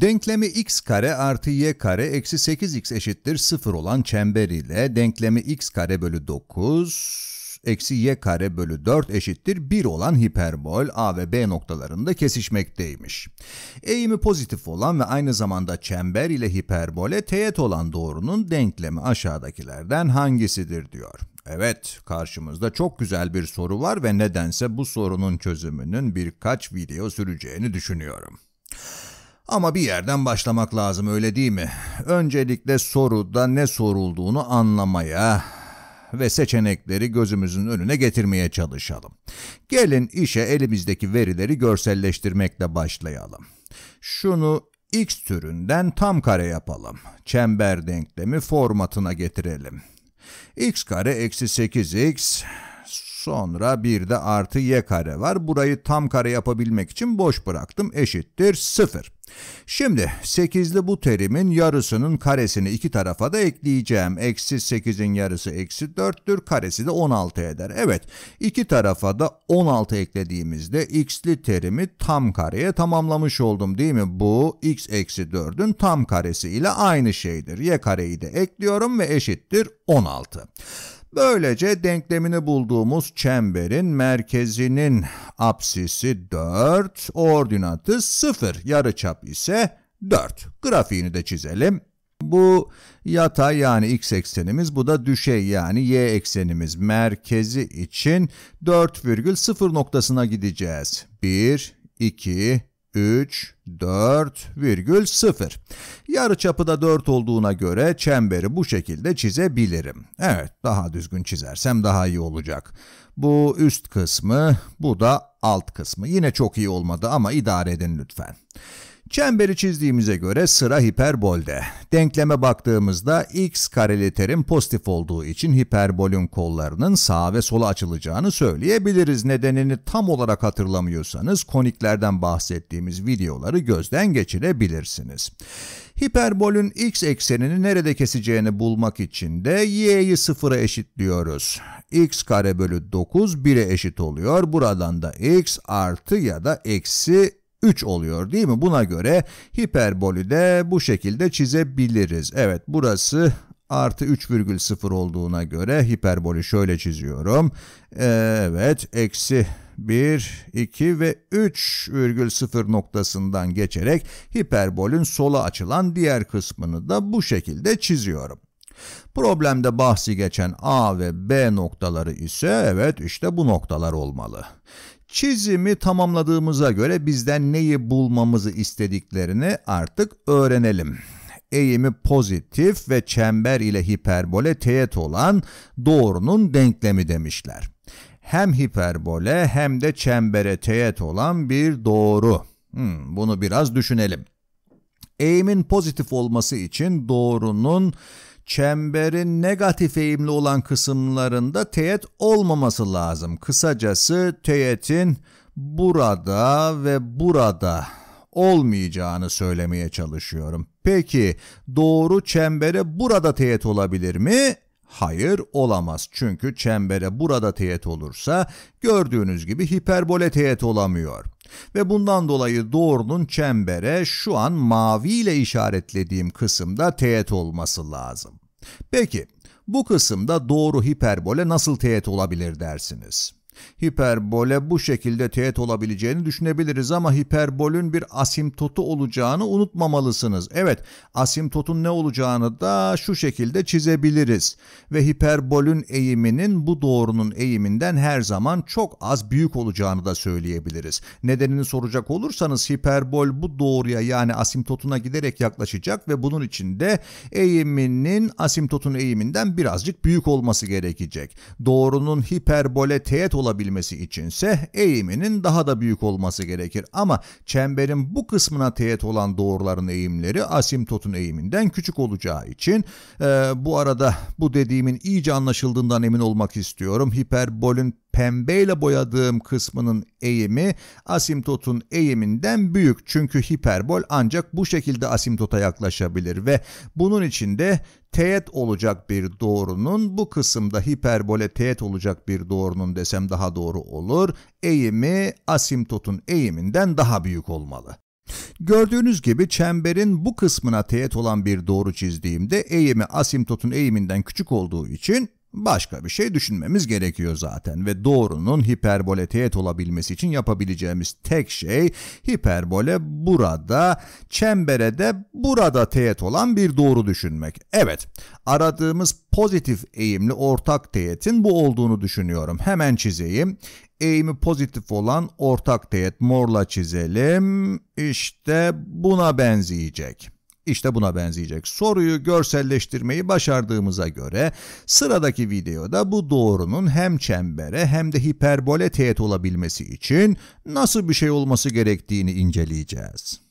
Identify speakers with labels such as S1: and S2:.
S1: Denklemi x kare artı y kare eksi 8x eşittir 0 olan çember ile denklemi x kare bölü 9 eksi y kare bölü 4 eşittir 1 olan hiperbol a ve b noktalarında kesişmekteymiş. Eğimi pozitif olan ve aynı zamanda çember ile hiperbole teğet olan doğrunun denklemi aşağıdakilerden hangisidir diyor. Evet, karşımızda çok güzel bir soru var ve nedense bu sorunun çözümünün birkaç video süreceğini düşünüyorum. Ama bir yerden başlamak lazım öyle değil mi? Öncelikle soruda ne sorulduğunu anlamaya ve seçenekleri gözümüzün önüne getirmeye çalışalım. Gelin işe elimizdeki verileri görselleştirmekle başlayalım. Şunu x türünden tam kare yapalım. Çember denklemi formatına getirelim. x kare eksi 8x Sonra bir de artı y kare var. Burayı tam kare yapabilmek için boş bıraktım. Eşittir 0. Şimdi 8'li bu terimin yarısının karesini iki tarafa da ekleyeceğim. Eksi 8'in yarısı eksi 4'tür. Karesi de 16 eder. Evet iki tarafa da 16 eklediğimizde x'li terimi tam kareye tamamlamış oldum değil mi? Bu x eksi 4'ün tam karesi ile aynı şeydir. Y kareyi de ekliyorum ve eşittir 16. Böylece denklemini bulduğumuz çemberin merkezinin apsisi 4, ordinatı 0, yarıçap ise 4. Grafiğini de çizelim. Bu yatay yani x eksenimiz, bu da düşey yani y eksenimiz. Merkezi için 4,0 noktasına gideceğiz. 1, 2, 3, 4 virgül 0. Yarı çapı da 4 olduğuna göre çemberi bu şekilde çizebilirim. Evet, daha düzgün çizersem daha iyi olacak. Bu üst kısmı, bu da alt kısmı. Yine çok iyi olmadı ama idare edin lütfen. Çemberi çizdiğimize göre sıra hiperbolde. Denkleme baktığımızda x kareli terim pozitif olduğu için hiperbolün kollarının sağa ve sola açılacağını söyleyebiliriz. Nedenini tam olarak hatırlamıyorsanız koniklerden bahsettiğimiz videoları gözden geçirebilirsiniz. Hiperbolün x eksenini nerede keseceğini bulmak için de y'yi sıfıra eşitliyoruz. x kare bölü 9 1'e eşit oluyor. Buradan da x artı ya da eksi 3 oluyor değil mi? Buna göre hiperbolü de bu şekilde çizebiliriz. Evet burası artı 3,0 olduğuna göre hiperbolü şöyle çiziyorum. evet eksi 1, 2 ve 3,0 noktasından geçerek hiperbolün sola açılan diğer kısmını da bu şekilde çiziyorum. Problemde bahsi geçen A ve B noktaları ise evet işte bu noktalar olmalı. Çizimi tamamladığımıza göre bizden neyi bulmamızı istediklerini artık öğrenelim. Eğimi pozitif ve çember ile hiperbole teğet olan doğrunun denklemi demişler. Hem hiperbole hem de çembere teğet olan bir doğru. Hmm, bunu biraz düşünelim. Eğimin pozitif olması için doğrunun çemberin negatif eğimli olan kısımlarında teğet olmaması lazım. Kısacası teğetin burada ve burada olmayacağını söylemeye çalışıyorum. Peki doğru çembere burada teğet olabilir mi? Hayır olamaz çünkü çembere burada teğet olursa gördüğünüz gibi hiperbole teğet olamıyor. Ve bundan dolayı doğrunun çembere şu an mavi ile işaretlediğim kısımda teğet olması lazım. Peki bu kısımda doğru hiperbole nasıl teğet olabilir dersiniz? Hiperbole bu şekilde teğet olabileceğini düşünebiliriz ama hiperbolün bir asimtotu olacağını unutmamalısınız. Evet asimtotun ne olacağını da şu şekilde çizebiliriz ve hiperbolün eğiminin bu doğrunun eğiminden her zaman çok az büyük olacağını da söyleyebiliriz. Nedenini soracak olursanız hiperbol bu doğruya yani asimtotuna giderek yaklaşacak ve bunun içinde eğiminin asimtotun eğiminden birazcık büyük olması gerekecek. Doğrunun hiperbole teğet olabileceğini olabilmesi içinse eğiminin daha da büyük olması gerekir. Ama çemberin bu kısmına teğet olan doğruların eğimleri asimtotun eğiminden küçük olacağı için e, bu arada bu dediğimin iyice anlaşıldığından emin olmak istiyorum. Hiperbolün pembeyle boyadığım kısmının eğimi asimtotun eğiminden büyük. Çünkü hiperbol ancak bu şekilde asimtota yaklaşabilir ve bunun içinde teğet olacak bir doğrunun bu kısımda hiperbole teğet olacak bir doğrunun desem daha doğru olur. Eğimi asimtotun eğiminden daha büyük olmalı. Gördüğünüz gibi çemberin bu kısmına teğet olan bir doğru çizdiğimde eğimi asimtotun eğiminden küçük olduğu için Başka bir şey düşünmemiz gerekiyor zaten ve doğrunun hiperbole teğet olabilmesi için yapabileceğimiz tek şey hiperbole burada, çembere de burada teğet olan bir doğru düşünmek. Evet, aradığımız pozitif eğimli ortak teğetin bu olduğunu düşünüyorum. Hemen çizeyim. Eğimi pozitif olan ortak teğet morla çizelim. İşte buna benzeyecek. İşte buna benzeyecek. Soruyu görselleştirmeyi başardığımıza göre sıradaki videoda bu doğrunun hem çembere hem de hiperbole teğet olabilmesi için nasıl bir şey olması gerektiğini inceleyeceğiz.